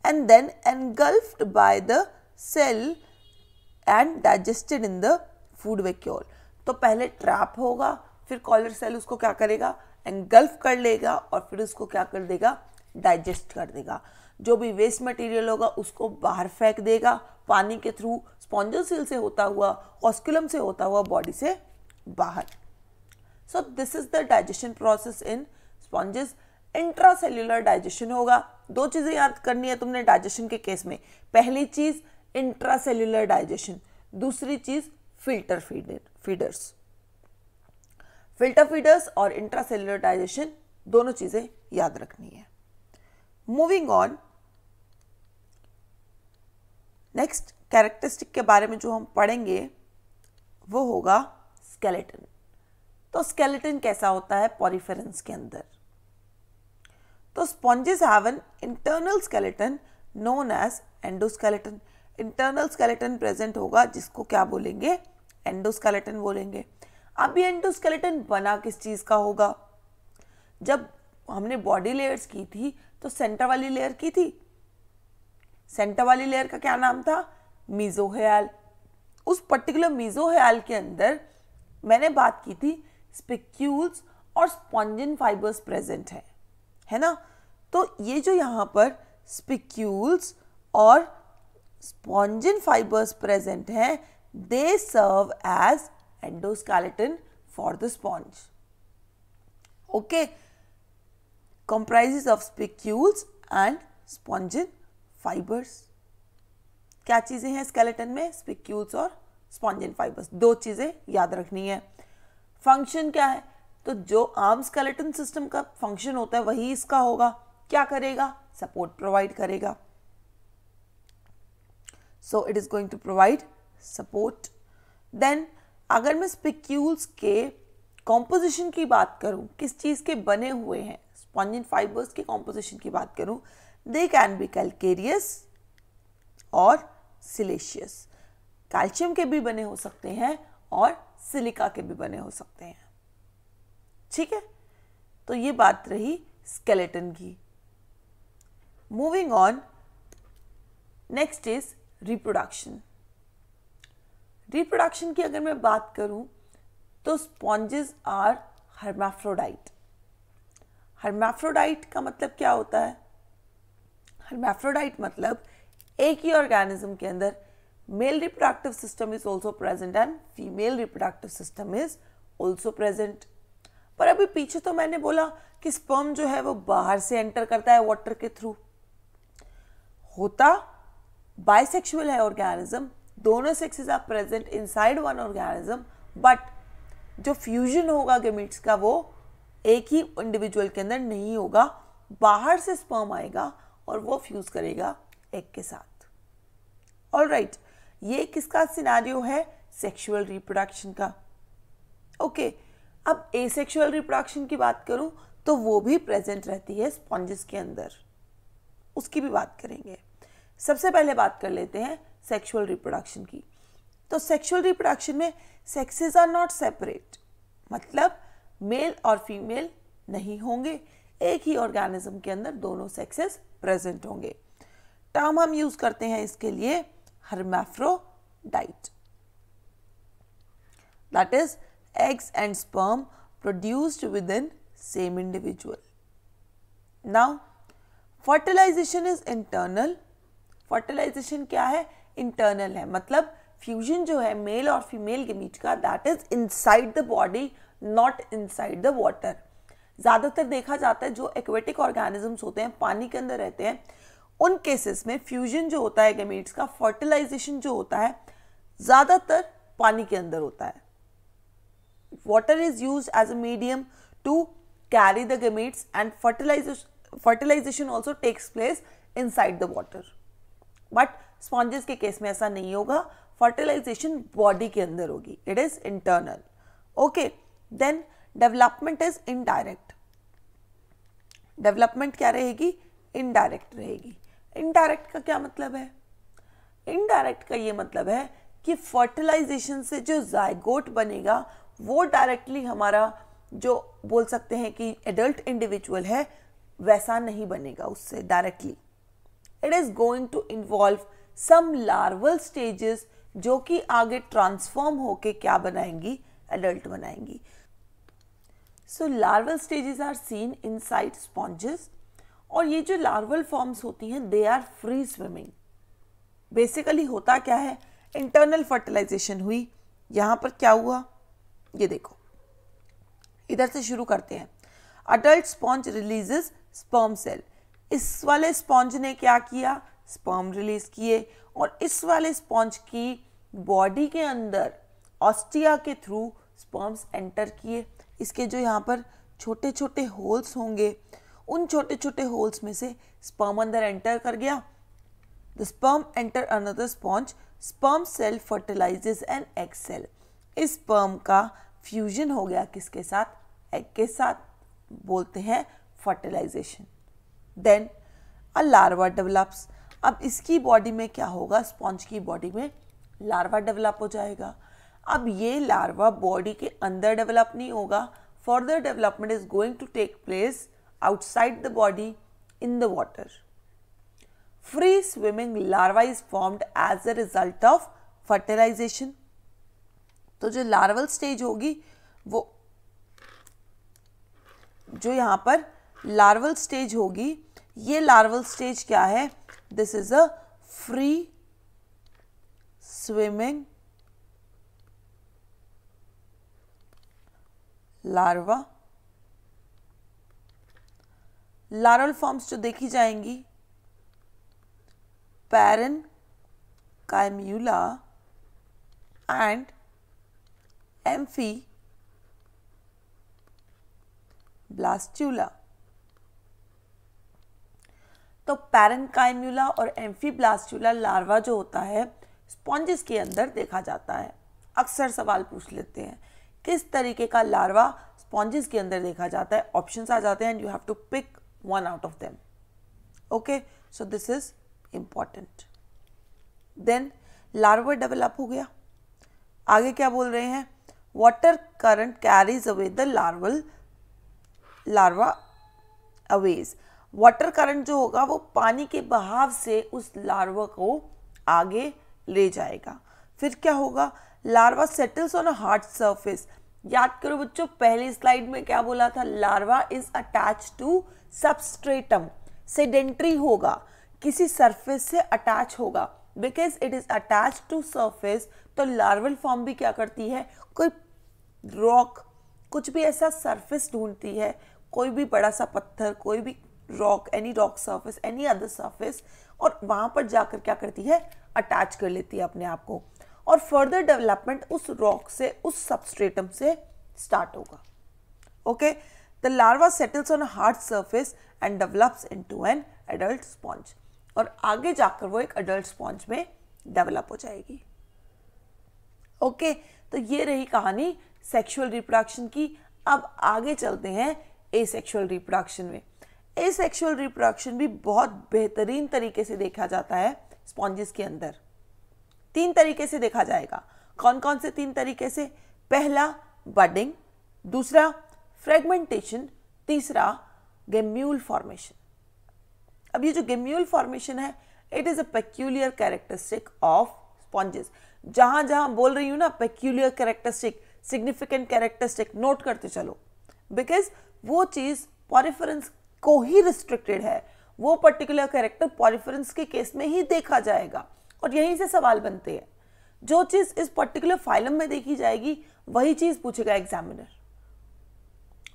and then engulfed by the cell and digested in the food vacuole तो पहले ट्रैप होगा फिर कॉलर सेल उसको क्या करेगा एंगल्फ कर लेगा और फिर उसको क्या कर देगा डाइजेस्ट कर देगा जो भी वेस्ट मटेरियल होगा उसको बाहर फेंक देगा पानी के थ्रू स्पॉन्जल सेल से होता हुआ ऑस्कुलम से होता हुआ बॉडी से बाहर so this is the digestion process in sponges intracellular digestion होगा दो चीज़ें याद करनी है तुमने डाइजेशन के केस में पहली चीज़ इंट्रासेल्युलर डाइजेशन दूसरी चीज़ filter feeder feeders filter feeders और इंट्रासेल्युलर डाइजेशन दोनों चीज़ें याद रखनी है मूविंग ऑन नेक्स्ट कैरेक्टरिस्टिक के बारे में जो हम पढ़ेंगे वो होगा स्केलेटन तो स्केलेटन कैसा होता है पॉरीफेरेंस के अंदर तो sponges have an internal skeleton known as endoskeleton internal skeleton present होगा जिसको क्या बोलेंगे एंडोस्केलेटन बोलेंगे अब ये एंडोस्केलेटन बना किस चीज़ का होगा जब हमने बॉडी लेयर्स की थी तो सेंटर वाली लेयर की थी सेंटर वाली लेयर का क्या नाम था मीजोहयाल उस पर्टिकुलर मीजोहयाल के अंदर मैंने बात की थी स्पिक्यूल्स और स्पॉन्जिन फाइबर्स प्रेजेंट है है ना तो ये जो यहाँ पर स्पिक्यूल्स और स्पॉन्जिन फाइबर्स प्रेजेंट हैं they serve as endoskeleton for the sponge okay comprises of spicules and spongin fibres क्या चीजें हैं स्केलेटन में स्पिक्यूल्स और स्पॉन्जिन फाइबर्स दो चीजें याद रखनी है फंक्शन क्या है तो जो आर्म स्केलेटन सिस्टम का फंक्शन होता है वही इसका होगा क्या करेगा सपोर्ट प्रोवाइड करेगा so it is going to provide support then अगर मैं स्पिक्यूल्स के कॉम्पोजिशन की बात करूं किस चीज़ के बने हुए हैं स्पॉन्जिन फाइबर्स के कॉम्पोजिशन की बात करूं दे कैन बी कैलकेरियस और सिलेशियस कैल्शियम के भी बने हो सकते हैं और सिलिका के भी बने हो सकते हैं ठीक है तो ये बात रही स्केलेटन की moving on next is reproduction reproduction की अगर मैं बात करूं तो स्पॉन्जेस आर हर्माफ्रोडाइट हर्माफ्रोडाइट का मतलब क्या होता है हर्माफ्रोडाइट मतलब एक ही ऑर्गेनिज्म के अंदर male reproductive system is also present and female reproductive system is also present पर अभी पीछे तो मैंने बोला कि स्पर्म जो है वो बाहर से एंटर करता है वाटर के थ्रू होता बाइसेक्शुअल है ऑर्गेनिज्म दोनों sexes are present inside one organism but जो फ्यूजन होगा गेमिट्स का वो एक ही इंडिविजुअल के अंदर नहीं होगा बाहर से स्पर्म आएगा और वो फ्यूज़ करेगा एक के साथ ऑल राइट right, ये किसका सिनारियो है सेक्सुअल रिप्रोडक्शन का ओके okay, अब सेक्शुअल रिप्रोडक्शन की बात करूँ तो वो भी प्रेजेंट रहती है स्पॉन्जेस के अंदर उसकी भी बात करेंगे सबसे पहले बात कर लेते हैं सेक्सुअल रिप्रोडक्शन की तो सेक्सुअल रिप्रोडक्शन में सेक्सेस आर नॉट सेपरेट मतलब मेल और फीमेल नहीं होंगे एक ही ऑर्गेनिज्म के अंदर दोनों सेक्सेस प्रेजेंट होंगे टर्म हम यूज करते हैं इसके लिए डाइट that is eggs and sperm produced within same individual now fertilisation is internal fertilisation क्या है इंटरनल है मतलब फ्यूजन जो है मेल और फीमेल के बीच का that is inside the body not inside the water ज़्यादातर देखा जाता है जो एक्वेटिक ऑर्गेनिजम्स होते हैं पानी के अंदर रहते हैं उन केसेस में फ्यूजन जो होता है गेमीट्स का फर्टिलाइजेशन जो होता है ज़्यादातर पानी के अंदर होता है water is use as a medium to carry the gametes and fertilisation fertilisation also takes place inside the water but sponges के केस में ऐसा नहीं होगा फर्टिलाइजेशन बॉडी के अंदर होगी it is internal okay then development is indirect development क्या रहेगी इनडायरेक्ट रहेगी इनडायरेक्ट का क्या मतलब है इनडायरेक्ट का ये मतलब है कि फर्टिलाइजेशन से जो जायगोट बनेगा वो डायरेक्टली हमारा जो बोल सकते हैं कि एडल्ट इंडिविजुअल है वैसा नहीं बनेगा उससे directly it is going to involve some larval stages जो कि आगे ट्रांसफॉर्म होके क्या बनाएंगी एडल्ट बनाएंगी so larval stages are seen inside sponges और ये जो लार्वल फॉर्म्स होती हैं they are free swimming basically होता क्या है इंटरनल फर्टिलाइजेशन हुई यहां पर क्या हुआ ये देखो इधर से शुरू करते हैं adult sponge releases sperm cell इस वाले स्पॉन्ज ने क्या किया स्पर्म रिलीज किए और इस वाले स्पॉन्ज की बॉडी के अंदर ऑस्टिया के थ्रू स्पर्म्स एंटर किए इसके जो यहाँ पर छोटे छोटे होल्स होंगे उन छोटे छोटे होल्स में से स्पर्म अंदर एंटर कर गया the sperm enter another sponge sperm cell fertilises and egg cell इस स्पर्म का फ्यूजन हो गया किसके साथ एग के साथ बोलते हैं fertilisation then a larva develops अब इसकी बॉडी में क्या होगा स्पॉन्ज की बॉडी में लार्वा डेवलप हो जाएगा अब ये लार्वा बॉडी के अंदर डेवलप नहीं होगा further development is going to take place outside the body in the water free swimming larva is formed as a result of fertilisation तो जो लार्वल स्टेज होगी वो जो यहां पर लार्वल स्टेज होगी ये लार्वल स्टेज क्या है this is a free swimming larva larval forms जो देखी जाएंगी parenchymula and amphiblastula तो पैरनकाइम्यूला और एम्फीब्लास्टूला लार्वा जो होता है स्पॉन्जिस के अंदर देखा जाता है अक्सर सवाल पूछ लेते हैं किस तरीके का लार्वा स्पॉन्जिस के अंदर देखा जाता है ऑप्शंस आ जाते हैं and you have to pick one out of them okay so this is important then larva develop हो गया आगे क्या बोल रहे हैं water current carries away the larval larva always water current जो होगा वो पानी के बहाव से उस लार्वा को आगे ले जाएगा फिर क्या होगा larva settles on a hard surface याद करो बच्चों पहली स्लाइड में क्या बोला था larva is attach to substratum sedentary होगा किसी सरफेस से अटैच होगा because it is attach to surface तो लार्वल फॉर्म भी क्या करती है कोई रॉक कुछ भी ऐसा सरफेस ढूंढती है कोई भी बड़ा सा पत्थर कोई भी rock any rock surface any other surface और वहाँ पर जाकर क्या करती है अटैच कर लेती है अपने आप को और फर्दर डेवलपमेंट उस रॉक से उस सबस्ट्रेटम से स्टार्ट होगा okay the larva settles on hard surface and develops into an adult sponge और आगे जाकर वो एक अडल्ट स्पॉन्ज में डेवलप हो जाएगी ओके okay, तो ये रही कहानी सेक्सुअल रिप्रोडक्शन की अब आगे चलते हैं ए सेक्शुअल रिप्रोडक्शन में ए सेक्शुअल रिप्रोडक्शन भी बहुत बेहतरीन तरीके से देखा जाता है स्पॉन्जिस के अंदर तीन तरीके से देखा जाएगा कौन कौन से तीन तरीके से पहला बडिंग दूसरा फ्रेगमेंटेशन तीसरा गेम्यूल फॉर्मेशन अब ये जो गेम्यूल फॉर्मेशन है it is a peculiar characteristic of sponges जहां जहां बोल रही हूं ना peculiar characteristic significant characteristic note करते चलो बिकॉज वो चीज़ पॉरिफरेंस को ही रिस्ट्रिक्टेड है वो पर्टिकुलर कैरेक्टर पॉलिफरेंस के केस में ही देखा जाएगा और यहीं से सवाल बनते हैं जो चीज़ इस पर्टिकुलर फाइलम में देखी जाएगी वही चीज़ पूछेगा एग्जामिनर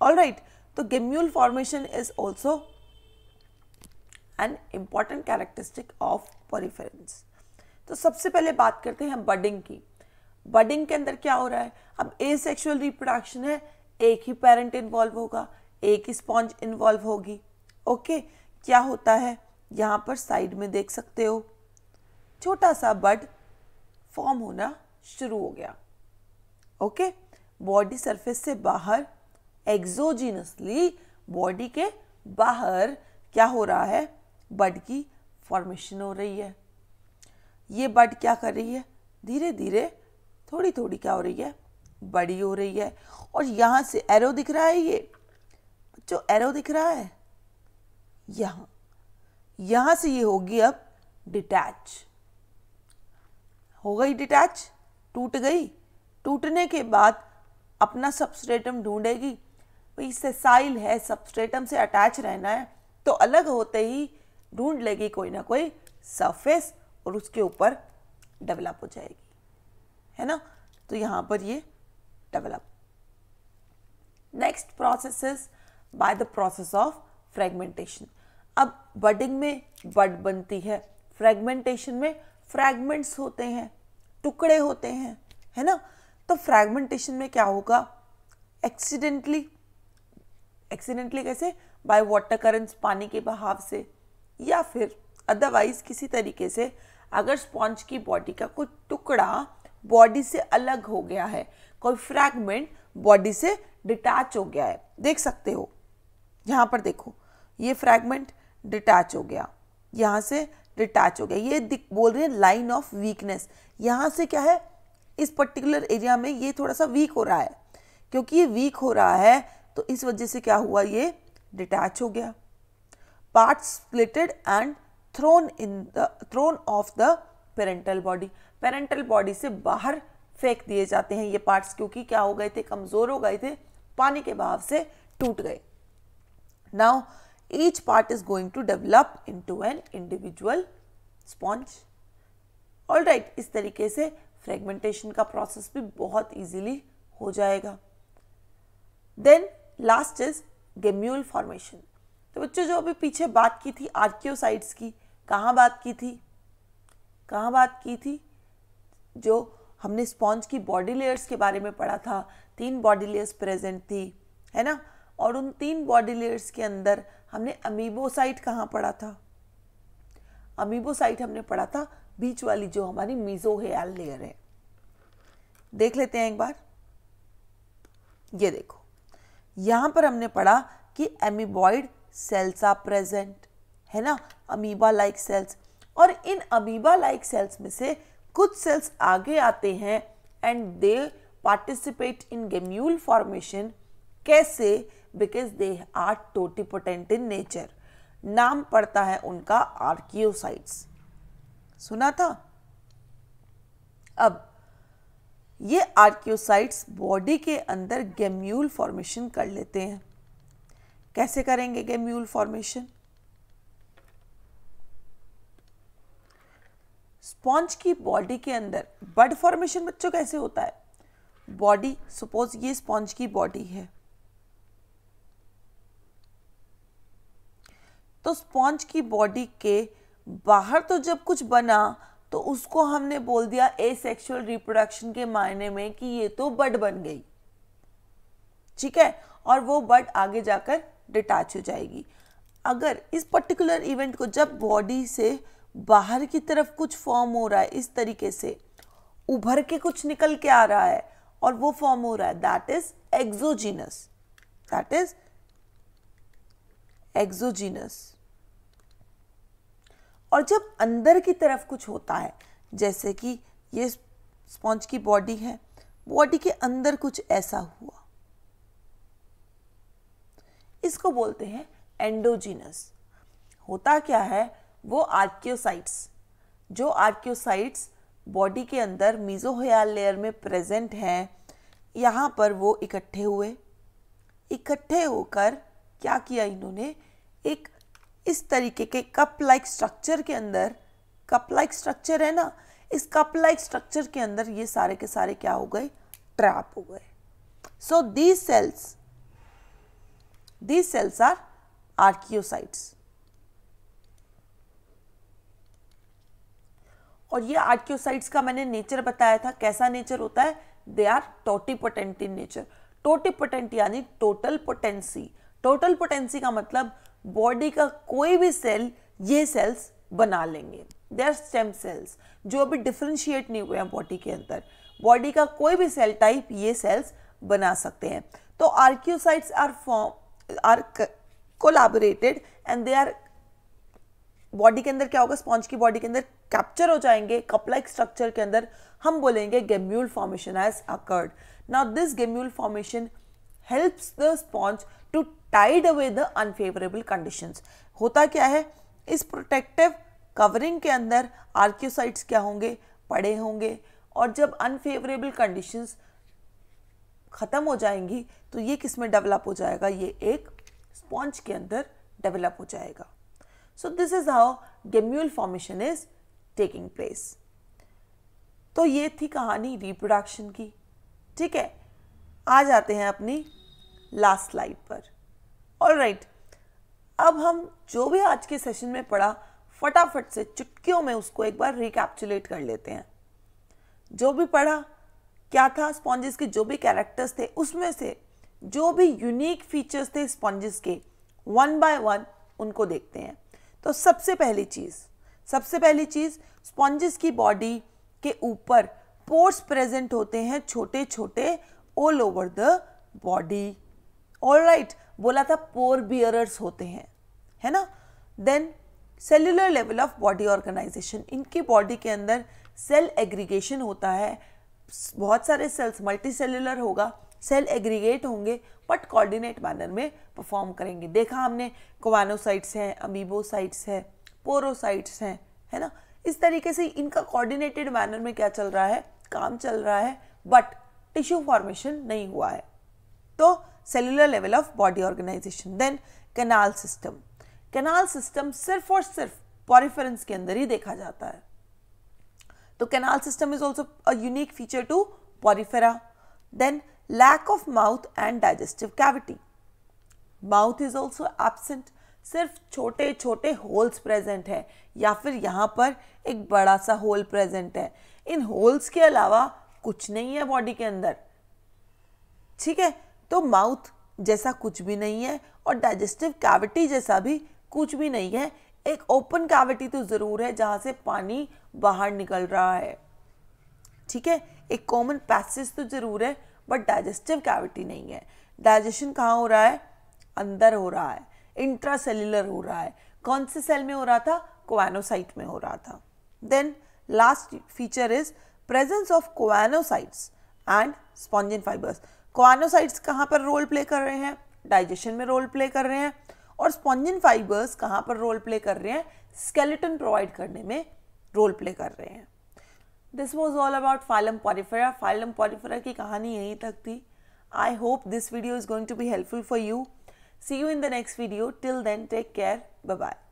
ऑल राइट तो gemmule formation is also an important characteristic of poriferans तो सबसे पहले बात करते हैं बडिंग की बडिंग के अंदर क्या हो रहा है अब ए सेक्शुअल रिप्रोडक्शन है एक ही पेरेंट इन्वॉल्व होगा एक स्पॉन्ज इन्वॉल्व होगी ओके क्या होता है यहाँ पर साइड में देख सकते हो छोटा सा बड फॉर्म होना शुरू हो गया ओके बॉडी सरफेस से बाहर एक्जोजिनसली बॉडी के बाहर क्या हो रहा है बड की फॉर्मेशन हो रही है ये बड क्या कर रही है धीरे धीरे थोड़ी थोड़ी क्या हो रही है बड़ी हो रही है और यहाँ से एरो दिख रहा है ये जो एरो दिख रहा है यहां यहां से ये होगी अब डिटैच हो गई डिटैच टूट गई टूटने के बाद अपना सबस्ट्रेटम ढूंढेगी भाई सेसाइल है सबस्ट्रेटम से अटैच रहना है तो अलग होते ही ढूंढ लेगी कोई ना कोई सरफेस और उसके ऊपर डेवलप हो जाएगी है ना तो यहां पर ये develop next process is by the process of fragmentation अब बडिंग में बड बनती है फ्रेगमेंटेशन में फ्रैगमेंट्स होते हैं टुकड़े होते हैं है ना तो फ्रैगमेंटेशन में क्या होगा एक्सीडेंटली एक्सीडेंटली कैसे बाय वाटर करंट्स पानी के बहाव से या फिर अदरवाइज किसी तरीके से अगर स्पॉन्ज की बॉडी का कोई टुकड़ा बॉडी से अलग हो गया है कोई फ्रैगमेंट बॉडी से डिटैच हो गया है देख सकते हो यहाँ पर देखो ये फ्रैगमेंट डिटैच हो गया यहाँ से डिटैच हो गया ये बोल रहे हैं लाइन ऑफ वीकनेस यहाँ से क्या है इस पर्टिकुलर एरिया में ये थोड़ा सा वीक हो रहा है क्योंकि ये वीक हो रहा है तो इस वजह से क्या हुआ ये डिटैच हो गया part splitted and thrown in the thrown of the parental body parental body से बाहर फेंक दिए जाते हैं ये पार्ट्स क्योंकि क्या हो गए थे कमज़ोर हो गए थे पानी के बहाव से टूट गए Now, each part is going to develop into an individual sponge. All right, इस तरीके से फ्रेगमेंटेशन का प्रोसेस भी बहुत easily हो जाएगा then last is gemmule formation तो बच्चों जो अभी पीछे बात की थी आर्क्योसाइड्स की कहाँ बात की थी कहाँ बात की थी जो हमने स्पॉन्ज की बॉडी लेयर्स के बारे में पढ़ा था तीन बॉडी लेयर्स प्रेजेंट थी है ना और उन तीन बॉडी लेयर्स के अंदर हमने अमीबोसाइट कहाँ पढ़ा था अमीबोसाइट हमने पढ़ा था बीच वाली जो हमारी मीजोहेयल लेयर है देख लेते हैं एक बार ये देखो यहां पर हमने पढ़ा कि एमिबॉइड सेल्स आर प्रेजेंट है ना अमीबा लाइक सेल्स और इन अमीबा लाइक सेल्स में से कुछ सेल्स आगे आते हैं and they participate in gemmule formation कैसे because they are totipotent in nature नाम पड़ता है उनका आर्कियोसाइट्स सुना था अब ये आर्क्योसाइट्स बॉडी के अंदर गेम्यूल फॉर्मेशन कर लेते हैं कैसे करेंगे गेम्यूल फॉर्मेशन स्पॉन्ज की बॉडी के अंदर बड फॉर्मेशन बच्चों कैसे होता है बॉडी सपोज ये स्पॉन्ज की बॉडी है तो स्पॉन्ज की बॉडी के बाहर तो जब कुछ बना तो उसको हमने बोल दिया ए सेक्शुअल रिप्रोडक्शन के मायने में कि ये तो बड बन गई ठीक है और वो बड आगे जाकर डिटैच हो जाएगी अगर इस पर्टिकुलर इवेंट को जब बॉडी से बाहर की तरफ कुछ फॉर्म हो रहा है इस तरीके से उभर के कुछ निकल के आ रहा है और वो फॉर्म हो रहा है that is exogenous that is exogenous और जब अंदर की तरफ कुछ होता है जैसे कि ये स्पॉन्ज की बॉडी है बॉडी के अंदर कुछ ऐसा हुआ इसको बोलते हैं एंडोजीनस होता क्या है वो आर्क्योसाइट्स जो आर्क्योसाइट्स बॉडी के अंदर मीजोहयाल लेयर में प्रेजेंट हैं यहाँ पर वो इकट्ठे हुए इकट्ठे होकर क्या किया इन्होंने एक इस तरीके के कप लाइक स्ट्रक्चर के अंदर कप लाइक स्ट्रक्चर है ना इस कप लाइक स्ट्रक्चर के अंदर ये सारे के सारे क्या हो गए ट्रैप हो गए so the cells the cells are archaeocytes और ये आर्क्योसाइट्स का मैंने नेचर बताया था कैसा नेचर होता है they are potent in nature potent यानी टोटल पोटेंसी टोटल पोटेंसी का मतलब बॉडी का कोई भी सेल ये सेल्स बना लेंगे देर स्टेम सेल्स जो अभी डिफ्रेंशिएट नहीं हुए हैं बॉडी के अंदर बॉडी का कोई भी सेल टाइप ये सेल्स बना सकते हैं तो archaeocytes are form are collaborated and they are body के अंदर क्या होगा स्पॉन्ज की बॉडी के अंदर कैप्चर हो जाएंगे कपलाइक स्ट्रक्चर के अंदर हम बोलेंगे gemmule formation has occurred now this gemmule formation helps the sponge to tide away the unfavourable conditions होता क्या है इस प्रोटेक्टिव कवरिंग के अंदर आर्क्योसाइट्स क्या होंगे पड़े होंगे और जब अनफेवरेबल कंडीशंस ख़त्म हो जाएंगी तो ये किस में डेवलप हो जाएगा ये एक स्पॉन्ज के अंदर डेवलप हो जाएगा so this is how gemmule formation is taking place तो ये थी कहानी रिप्रोडक्शन की ठीक है आ जाते हैं अपनी लास्ट स्लाइड पर ऑल राइट अब हम जो भी आज के सेशन में पढ़ा फटाफट से चुटकियों में उसको एक बार रिकैप्चुलेट कर लेते हैं जो भी पढ़ा क्या था स्पॉन्जेस के जो भी कैरेक्टर्स थे उसमें से जो भी यूनिक फीचर्स थे स्पॉन्जेस के वन बाय वन उनको देखते हैं तो सबसे पहली चीज़ सबसे पहली चीज़ स्पॉन्जेस की बॉडी के ऊपर पोर्स प्रेजेंट होते हैं छोटे छोटे all over the body all right बोला था पोर बियरर्स होते हैं है ना then cellular level of body organisation इनकी बॉडी के अंदर सेल एग्रीगेशन होता है बहुत सारे सेल्स मल्टी सेलुलर होगा सेल एग्रीगेट होंगे बट कोऑर्डिनेट मैनर में परफॉर्म करेंगे देखा हमने कोवानोसाइट्स हैं अमीबोसाइट्स हैं पोरोसाइट्स हैं है ना इस तरीके से इनका कोऑर्डिनेटेड मैनर में क्या चल रहा है काम चल रहा है बट टिश्यू फॉर्मेशन नहीं हुआ है तो cellular level of body organisation then canal system canal system सिर्फ और सिर्फ पॉरिफरेंस के अंदर ही देखा जाता है तो canal system is also a unique feature to Porifera then lack of mouth and digestive cavity mouth is also absent सिर्फ छोटे छोटे होल्स प्रेजेंट हैं या फिर यहाँ पर एक बड़ा सा होल प्रेजेंट है इन होल्स के अलावा कुछ नहीं है बॉडी के अंदर ठीक है तो माउथ जैसा कुछ भी नहीं है और डाइजेस्टिव कैविटी जैसा भी कुछ भी नहीं है एक ओपन कैविटी तो ज़रूर है जहाँ से पानी बाहर निकल रहा है ठीक है एक कॉमन पैसेज तो ज़रूर है बट डाइजेस्टिव कैविटी नहीं है डाइजेशन कहाँ हो रहा है अंदर हो रहा है इंट्रासेल्युलर हो रहा है कौन से सेल में हो रहा था कोवानोसाइट में हो रहा था then last feature is presence of choanocytes and spongin fibres choanocytes कहाँ पर रोल प्ले कर रहे हैं डाइजेशन में रोल प्ले कर रहे हैं और स्पॉन्जिन फाइबर्स कहाँ पर रोल प्ले कर रहे हैं स्केलेटन प्रोवाइड करने में रोल प्ले कर रहे हैं this was all about phylum Porifera phylum Porifera की कहानी यहीं तक थी I hope this video is going to be helpful for you see you in the next video till then take care bye